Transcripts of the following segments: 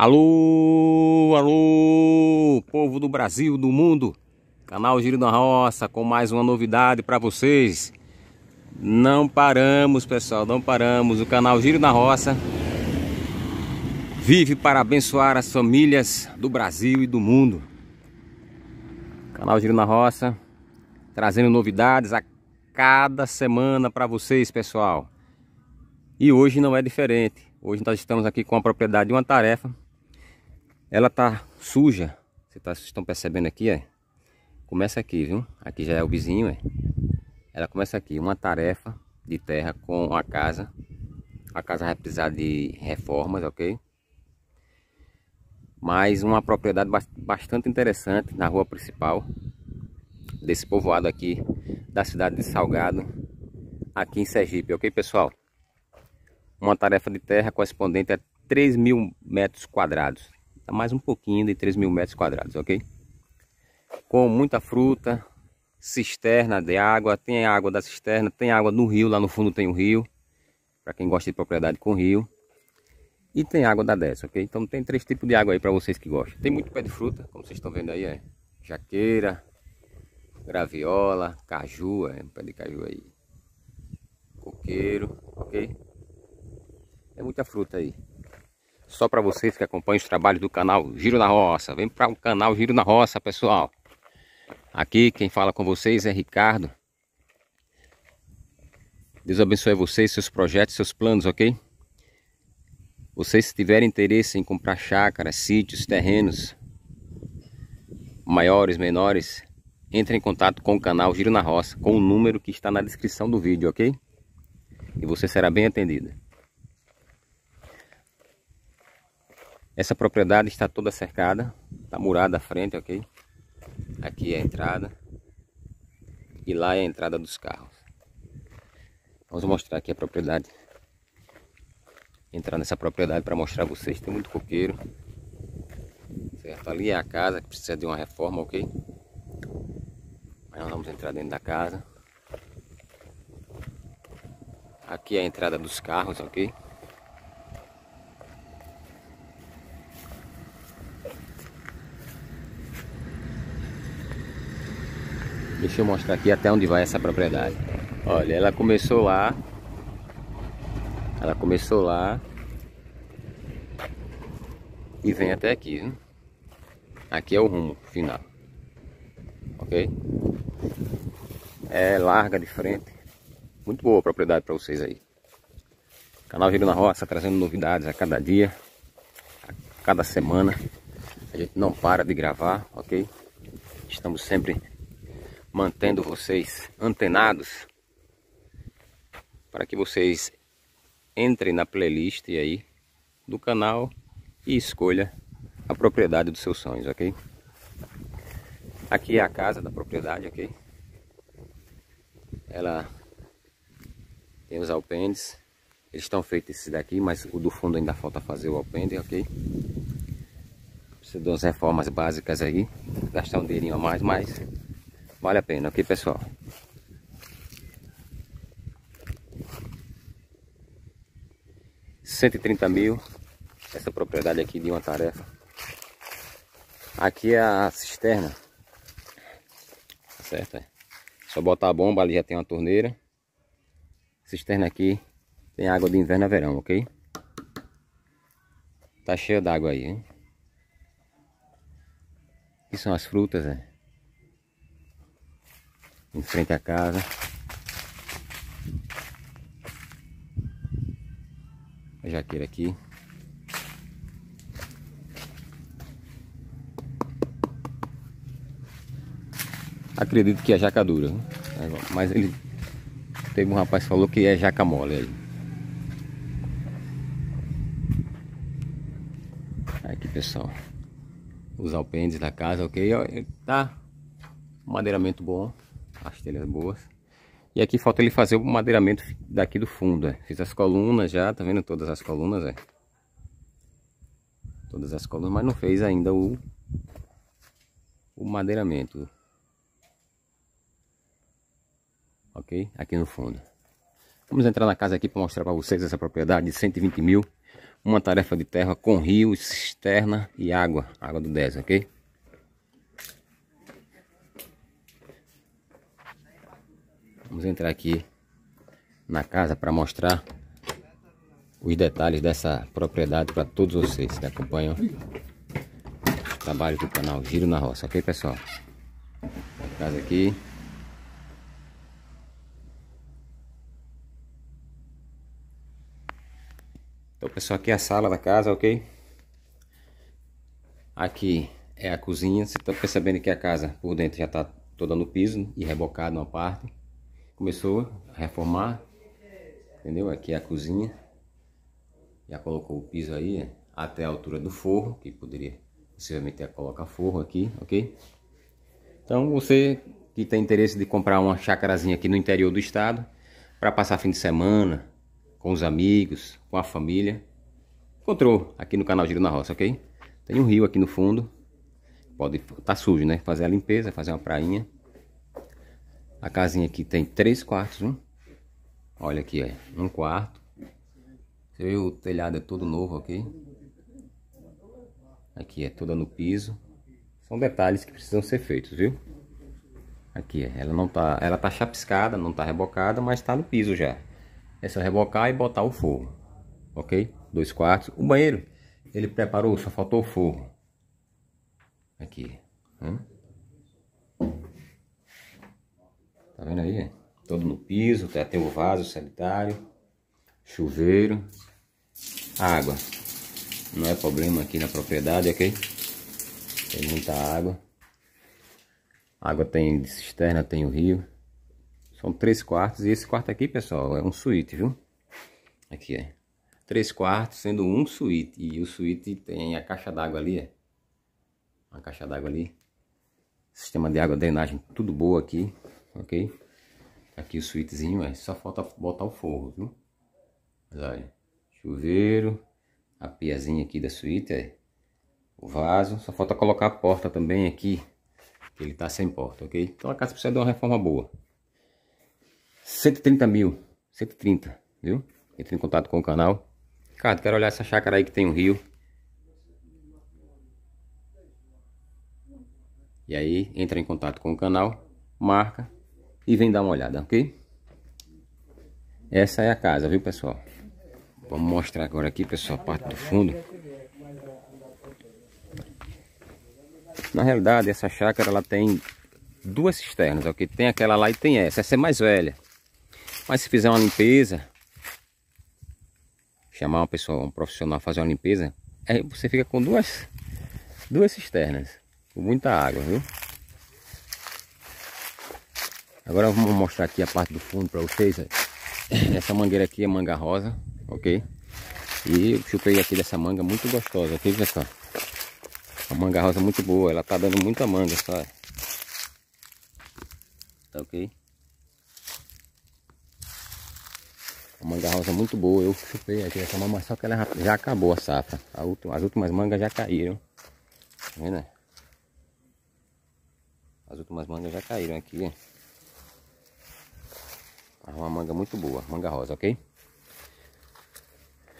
Alô, alô, povo do Brasil, do mundo. Canal Giro da Roça com mais uma novidade para vocês. Não paramos, pessoal, não paramos. O canal Giro da Roça vive para abençoar as famílias do Brasil e do mundo. Canal Giro na Roça trazendo novidades a cada semana para vocês, pessoal. E hoje não é diferente. Hoje nós estamos aqui com a propriedade de uma tarefa ela tá suja. Vocês tá, estão percebendo aqui, é? Começa aqui, viu? Aqui já é o vizinho, é? Ela começa aqui, uma tarefa de terra com a casa. A casa vai precisar de reformas, ok? Mas uma propriedade bastante interessante na rua principal desse povoado aqui da cidade de Salgado, aqui em Sergipe, ok pessoal? Uma tarefa de terra correspondente a 3 mil metros quadrados. Tá mais um pouquinho de 3 mil metros quadrados, ok? Com muita fruta, cisterna de água, tem água da cisterna, tem água do rio, lá no fundo tem o um rio, para quem gosta de propriedade com rio. E tem água da dessa, ok? Então tem três tipos de água aí para vocês que gostam. Tem muito pé de fruta, como vocês estão vendo aí, é jaqueira, graviola, caju, é um pé de caju aí, coqueiro, ok? É muita fruta aí. Só para vocês que acompanham os trabalhos do canal Giro na Roça. Vem para o canal Giro na Roça, pessoal. Aqui quem fala com vocês é Ricardo. Deus abençoe vocês, seus projetos, seus planos, ok? Vocês se tiverem interesse em comprar chácaras, sítios, terrenos, maiores, menores, entre em contato com o canal Giro na Roça, com o número que está na descrição do vídeo, ok? E você será bem atendido. Essa propriedade está toda cercada, está murada à frente, ok? Aqui é a entrada e lá é a entrada dos carros. Vamos mostrar aqui a propriedade. Entrar nessa propriedade para mostrar a vocês. Tem muito coqueiro. Certo? Ali é a casa que precisa de uma reforma, ok? Mas nós vamos entrar dentro da casa. Aqui é a entrada dos carros, ok? Deixa eu mostrar aqui até onde vai essa propriedade. Olha, ela começou lá. Ela começou lá. E vem até aqui. Aqui é o rumo final. Ok? É larga de frente. Muito boa propriedade para vocês aí. Canal Giro na Roça trazendo novidades a cada dia. A cada semana. A gente não para de gravar, ok? Estamos sempre mantendo vocês antenados para que vocês entrem na playlist aí do canal e escolha a propriedade dos seus sonhos, ok? Aqui é a casa da propriedade, ok? Ela tem os alpendes, eles estão feitos esses daqui, mas o do fundo ainda falta fazer o alpende, ok? Precisa de umas reformas básicas aí, gastar um dinheirinho a mais, mas Vale a pena, ok pessoal? Cento e trinta mil, essa propriedade aqui de uma tarefa. Aqui é a cisterna, tá certo? É. Só botar a bomba ali já tem uma torneira. Cisterna aqui tem água de inverno a verão, ok? Tá cheia d'água aí, hein? Aqui são as frutas, é em frente à casa. A jaqueira aqui. Acredito que é jaca dura, mas ele teve um rapaz que falou que é jaca mole aí. Aqui pessoal, os alpendres da casa, ok? Tá, madeiramento bom as telhas boas. E aqui falta ele fazer o madeiramento daqui do fundo, ó. É. Fiz as colunas já, tá vendo todas as colunas, é. Todas as colunas, mas não fez ainda o, o madeiramento. Ok? Aqui no fundo. Vamos entrar na casa aqui para mostrar para vocês essa propriedade de 120 mil. Uma tarefa de terra com rio, cisterna e água. Água do 10, ok? Vamos entrar aqui na casa para mostrar os detalhes dessa propriedade para todos vocês que acompanham o trabalho do canal Giro na Roça, ok pessoal? A casa aqui. Então pessoal, aqui é a sala da casa, ok? Aqui é a cozinha, você está percebendo que a casa por dentro já está toda no piso e rebocada uma parte começou a reformar, entendeu? Aqui é a cozinha, já colocou o piso aí até a altura do forro, que poderia possivelmente colocar forro aqui, ok? Então você que tem interesse de comprar uma chacarazinha aqui no interior do estado, para passar fim de semana, com os amigos, com a família, encontrou aqui no canal Giro na Roça, ok? Tem um rio aqui no fundo, pode, tá sujo, né? Fazer a limpeza, fazer uma prainha. A casinha aqui tem três quartos, um. Olha aqui, um quarto. Você vê o telhado é todo novo aqui. Aqui é toda no piso. São detalhes que precisam ser feitos, viu? Aqui, ela não tá, ela tá chapiscada, não tá rebocada, mas tá no piso já. É só rebocar e botar o forro, ok? Dois quartos. O banheiro, ele preparou, só faltou o forro. Aqui, hum? Tá vendo aí? Todo no piso, tem o vaso sanitário, chuveiro, água. Não é problema aqui na propriedade, ok? É tem muita água. água tem de cisterna, tem o rio. São três quartos. E esse quarto aqui, pessoal, é um suíte, viu? Aqui, é. Três quartos, sendo um suíte. E o suíte tem a caixa d'água ali, é. Uma caixa d'água ali. Sistema de água, drenagem, tudo boa aqui ok? Aqui o suítezinho, é, só falta botar o forro, viu? Mas olha, chuveiro, a piazinha aqui da suíte, é, o vaso, só falta colocar a porta também aqui, que ele tá sem porta, ok? Então a casa precisa de uma reforma boa. 130 mil, 130, viu? Entre em contato com o canal. cara, quero olhar essa chácara aí que tem um rio. E aí entra em contato com o canal, marca e vem dar uma olhada, ok? Essa é a casa, viu, pessoal? Vamos mostrar agora aqui, pessoal, a parte do fundo. Na realidade, essa chácara ela tem duas cisternas, ok? Tem aquela lá e tem essa. Essa é mais velha. Mas se fizer uma limpeza, chamar uma pessoa, um profissional fazer uma limpeza, aí você fica com duas, duas cisternas, com muita água, viu? Agora vamos mostrar aqui a parte do fundo para vocês. Essa mangueira aqui é manga rosa, ok? E eu chupei aqui dessa manga muito gostosa, ok? olha só. A manga rosa muito boa, ela tá dando muita manga, sabe? Tá ok? A manga rosa muito boa, eu chupei aqui essa manga, só que ela já acabou a safra. A última, as últimas mangas já caíram. Tá vendo? As últimas mangas já caíram aqui, ó. É uma manga muito boa, manga rosa, ok?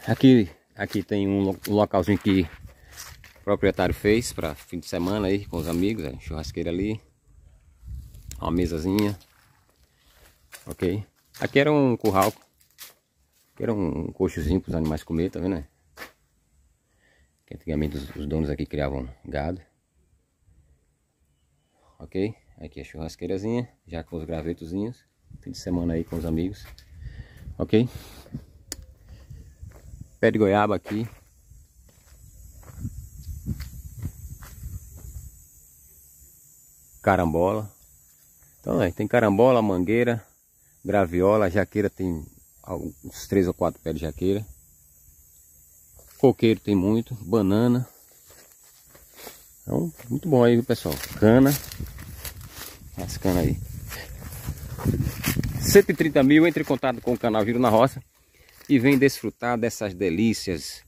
Aqui, aqui tem um localzinho que o proprietário fez para fim de semana aí com os amigos, a é, churrasqueira ali, uma mesazinha, ok? Aqui era um curral, aqui era um coxozinho para os animais comer, tá vendo? Né? Que antigamente os, os donos aqui criavam gado, ok? Aqui a churrasqueirazinha, já com os gravetozinhos fim de semana aí com os amigos, ok? Pé de goiaba aqui. Carambola. Então é, tem carambola, mangueira, graviola, jaqueira tem uns três ou quatro pés de jaqueira. Coqueiro tem muito, banana. Então, muito bom aí, pessoal. Cana. As canas aí. 130 mil, entre em contato com o canal Giro na Roça e vem desfrutar dessas delícias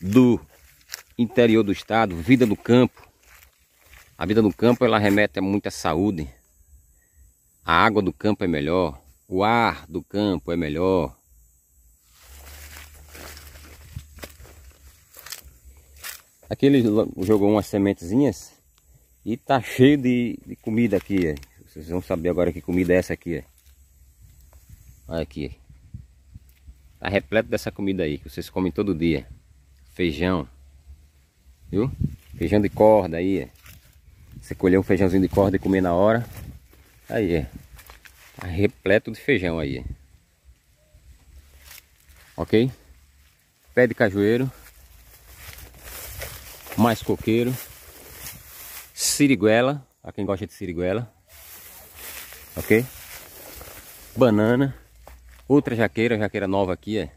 do interior do estado, vida do campo. A vida no campo ela remete a muita saúde. A água do campo é melhor, o ar do campo é melhor. Aqui ele jogou umas sementezinhas e tá cheio de, de comida aqui. É. Vocês vão saber agora que comida é essa aqui. É. Olha aqui. Tá repleto dessa comida aí que vocês comem todo dia. Feijão. Viu? Feijão de corda aí. É. Você colher um feijãozinho de corda e comer na hora. Aí, é. Tá repleto de feijão aí. É. Ok? Pé de cajueiro. Mais coqueiro. Siriguela. Pra quem gosta de siriguela. Ok? Banana. Outra jaqueira, jaqueira nova aqui, é.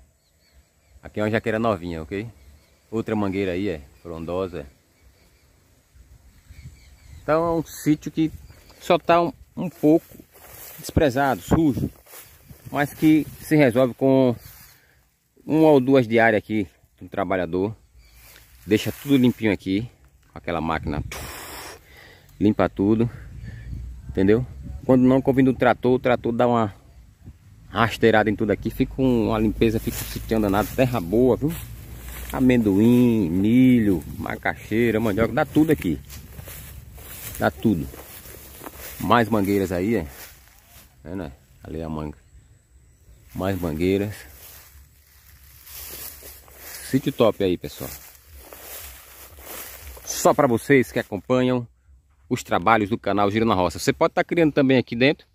Aqui é uma jaqueira novinha, ok? Outra mangueira aí, é. Frondosa. Então é um sítio que só está um, um pouco desprezado, sujo. Mas que se resolve com uma ou duas diárias aqui do trabalhador. Deixa tudo limpinho aqui. Com aquela máquina. Limpa tudo. Entendeu? Quando não, convindo o trator, o trator dá uma rasteirada em tudo aqui. Fica uma limpeza, fica um sítio andanado, terra boa, viu? Amendoim, milho, macaxeira, mandioca, dá tudo aqui. Dá tudo. Mais mangueiras aí, é? é né? Ali é a manga. Mais mangueiras. Sítio top aí, pessoal. Só para vocês que acompanham os trabalhos do canal Giro na Roça. Você pode estar tá criando também aqui dentro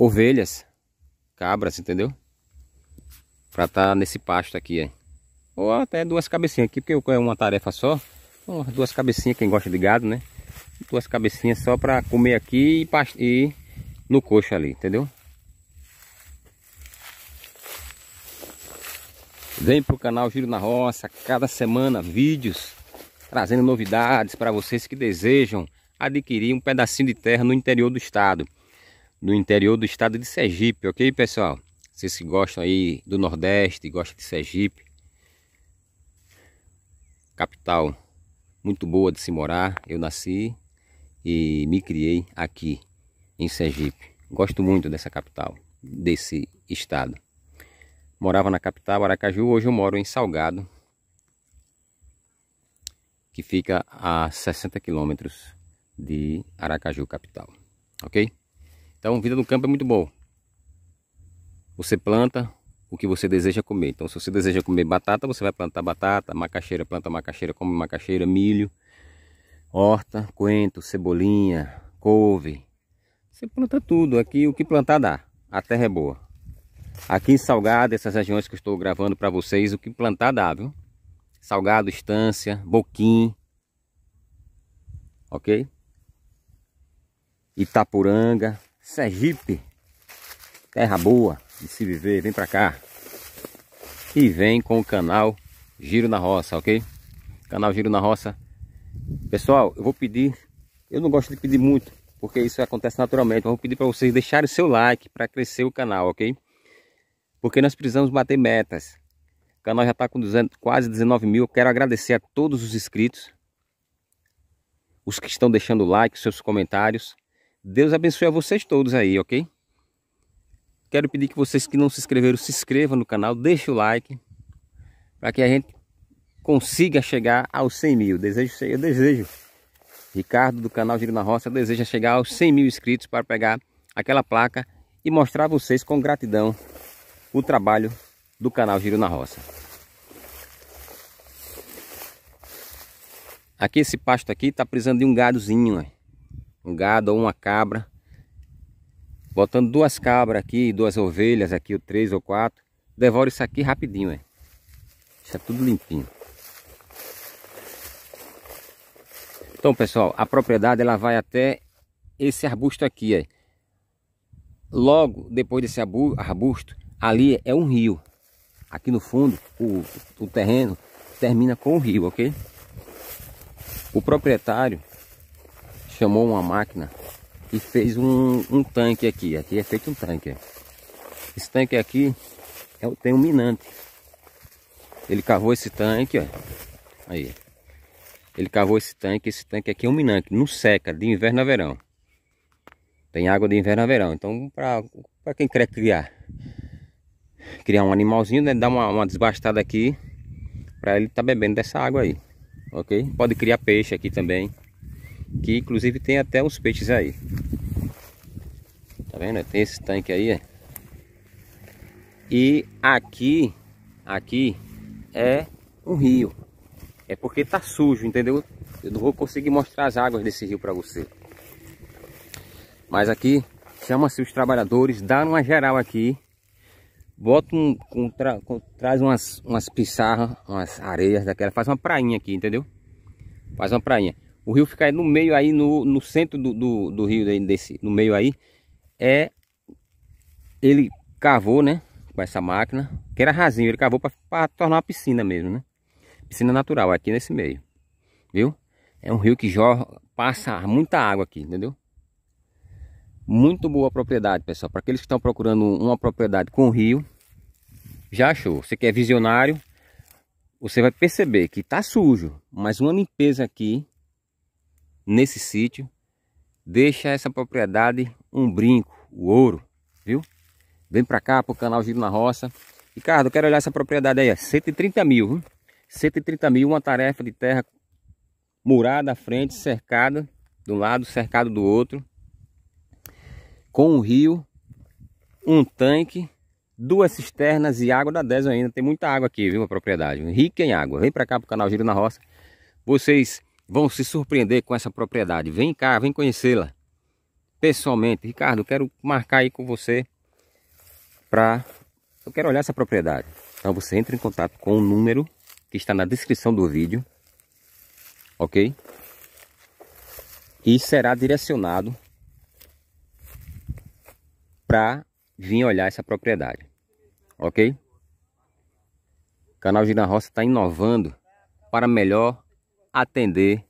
ovelhas, cabras, entendeu? Pra estar tá nesse pasto aqui, hein? É. Ou até duas cabecinhas aqui, porque é uma tarefa só. duas cabecinhas, quem gosta de gado, né? Duas cabecinhas só pra comer aqui e, past... e no coxo ali, entendeu? Vem pro canal Giro na Roça, cada semana vídeos trazendo novidades para vocês que desejam adquirir um pedacinho de terra no interior do estado no interior do estado de Sergipe, ok pessoal? Vocês que gostam aí do Nordeste, gostam de Sergipe, capital muito boa de se morar, eu nasci e me criei aqui em Sergipe. Gosto muito dessa capital, desse estado. Morava na capital, Aracaju, hoje eu moro em Salgado, que fica a 60 quilômetros de Aracaju, capital. Ok? Então, vida no campo é muito bom. Você planta o que você deseja comer. Então, se você deseja comer batata, você vai plantar batata, macaxeira, planta macaxeira, come macaxeira, milho, horta, coentro, cebolinha, couve. Você planta tudo. Aqui o que plantar dá. A terra é boa. Aqui em Salgado, essas regiões que eu estou gravando para vocês, o que plantar dá, viu? Salgado, Estância, Boquim, ok? Itapuranga, Sergipe, é terra boa de se viver, vem pra cá. E vem com o canal Giro na Roça, ok? Canal Giro na Roça. Pessoal, eu vou pedir, eu não gosto de pedir muito, porque isso acontece naturalmente. mas vou pedir para vocês deixarem o seu like para crescer o canal, ok? Porque nós precisamos bater metas. O canal já está com 200, quase 19 mil. Eu quero agradecer a todos os inscritos, os que estão deixando like, seus comentários. Deus abençoe a vocês todos aí, ok? Quero pedir que vocês que não se inscreveram, se inscrevam no canal, deixem o like, para que a gente consiga chegar aos 100 mil. desejo, eu desejo, Ricardo do canal Giro na Roça, deseja chegar aos 100 mil inscritos para pegar aquela placa e mostrar a vocês com gratidão o trabalho do canal Giro na Roça. Aqui esse pasto aqui tá precisando de um gadozinho, né? um gado ou uma cabra. Botando duas cabras aqui, duas ovelhas aqui, ou três ou quatro. Devora isso aqui rapidinho, é. Deixa tudo limpinho. Então, pessoal, a propriedade ela vai até esse arbusto aqui, é. Logo depois desse arbusto, ali é um rio. Aqui no fundo, o, o terreno termina com o rio, ok? O proprietário chamou uma máquina e fez um, um tanque aqui. Aqui é feito um tanque. Esse tanque aqui é, tem um minante. Ele cavou esse tanque, ó. Aí. Ele cavou esse tanque. Esse tanque aqui é um minante. Não seca, de inverno a verão. Tem água de inverno a verão. Então, para quem quer criar, criar um animalzinho, né? Dá uma, uma desbastada aqui. Para ele estar tá bebendo dessa água aí. Ok? Pode criar peixe aqui também. Que inclusive tem até uns peixes aí. Tá vendo? Tem esse tanque aí. É. E aqui, aqui é um rio. É porque tá sujo, entendeu? Eu não vou conseguir mostrar as águas desse rio para você. Mas aqui chama-se os trabalhadores, dá uma geral aqui. Bota um, tra, traz umas, umas pissarras, umas areias daquela, faz uma prainha aqui, entendeu? Faz uma prainha. O rio fica aí no meio aí, no, no centro do, do, do rio, aí, desse, no meio aí. É, ele cavou, né? Com essa máquina, que era rasinho, ele cavou para tornar uma piscina mesmo, né? Piscina natural, aqui nesse meio. Viu? É um rio que jorra, passa muita água aqui, entendeu? Muito boa propriedade, pessoal. Para aqueles que estão procurando uma propriedade com rio, já achou. Você que é visionário, você vai perceber que tá sujo, mas uma limpeza aqui nesse sítio, deixa essa propriedade um brinco, o ouro, viu? Vem para cá pro canal Giro na Roça. Ricardo, quero olhar essa propriedade aí, 130 mil, viu? 130 mil, uma tarefa de terra murada à frente, cercada de um lado, cercado do outro, com um rio, um tanque, duas cisternas e água da 10 ainda. Tem muita água aqui, viu, a propriedade, rica em água. Vem para cá pro canal Giro na Roça. Vocês vão se surpreender com essa propriedade. Vem cá, vem conhecê-la pessoalmente. Ricardo, quero marcar aí com você para eu quero olhar essa propriedade. Então você entra em contato com o número que está na descrição do vídeo, ok? E será direcionado para vir olhar essa propriedade, ok? O canal Gina Roça está inovando para melhor atender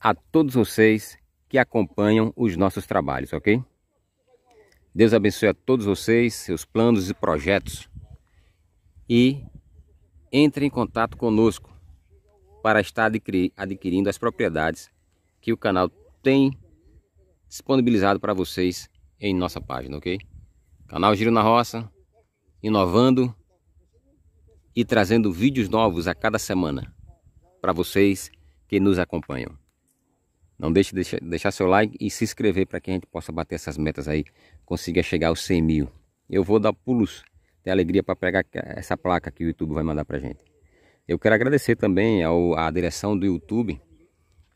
a todos vocês que acompanham os nossos trabalhos, ok? Deus abençoe a todos vocês, seus planos e projetos. E entre em contato conosco para estar adquirindo as propriedades que o canal tem disponibilizado para vocês em nossa página, ok? Canal Giro na Roça, inovando e trazendo vídeos novos a cada semana para vocês que nos acompanham. Não deixe de deixar seu like e se inscrever para que a gente possa bater essas metas aí, consiga chegar aos 100 mil. Eu vou dar pulos, ter alegria para pegar essa placa que o YouTube vai mandar para gente. Eu quero agradecer também ao, à direção do YouTube,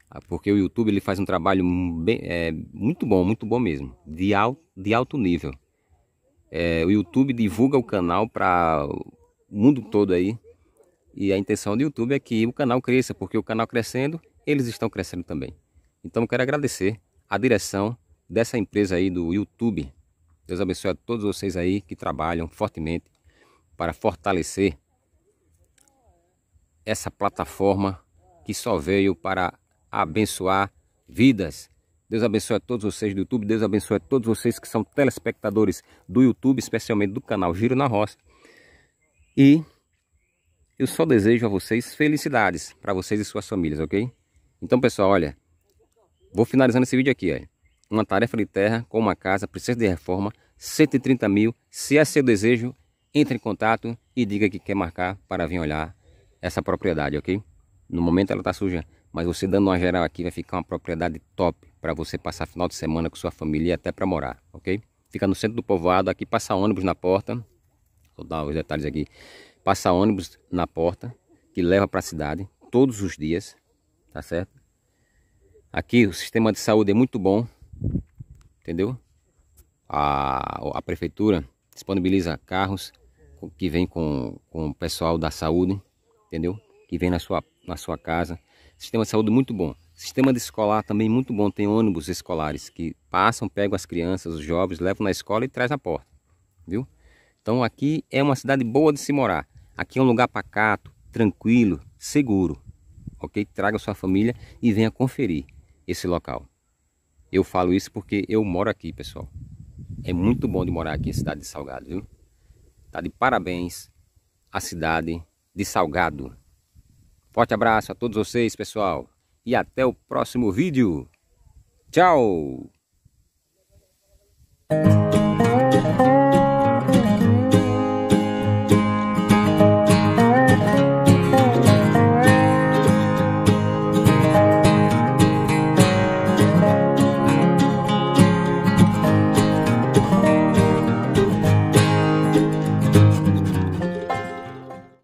ah, porque o YouTube ele faz um trabalho bem, é, muito bom, muito bom mesmo, de alto, de alto nível. É, o YouTube divulga o canal para o mundo todo aí, e a intenção do YouTube é que o canal cresça, porque o canal crescendo, eles estão crescendo também. Então quero agradecer a direção dessa empresa aí do YouTube. Deus abençoe a todos vocês aí que trabalham fortemente para fortalecer essa plataforma que só veio para abençoar vidas. Deus abençoe a todos vocês do YouTube, Deus abençoe a todos vocês que são telespectadores do YouTube, especialmente do canal Giro na Roça. E eu só desejo a vocês felicidades para vocês e suas famílias, ok? Então, pessoal, olha, vou finalizando esse vídeo aqui, olha. Uma tarefa de terra com uma casa precisa de reforma, 130 mil. Se é seu desejo, entre em contato e diga que quer marcar para vir olhar essa propriedade, ok? No momento ela está suja, mas você dando uma geral aqui vai ficar uma propriedade top para você passar final de semana com sua família e até para morar, ok? Fica no centro do povoado, aqui passa ônibus na porta. Vou dar os detalhes aqui. Passa ônibus na porta, que leva para a cidade todos os dias, tá certo? Aqui o sistema de saúde é muito bom, entendeu? A, a prefeitura disponibiliza carros que vem com, com o pessoal da saúde, entendeu? Que vem na sua, na sua casa. Sistema de saúde muito bom. Sistema de escolar também muito bom. Tem ônibus escolares que passam, pegam as crianças, os jovens, levam na escola e traz na porta, viu? Então aqui é uma cidade boa de se morar. Aqui é um lugar pacato, tranquilo, seguro. Ok? Traga sua família e venha conferir esse local. Eu falo isso porque eu moro aqui, pessoal. É muito bom de morar aqui em Cidade de Salgado, viu? Tá de parabéns a cidade de Salgado. Forte abraço a todos vocês, pessoal. E até o próximo vídeo. Tchau!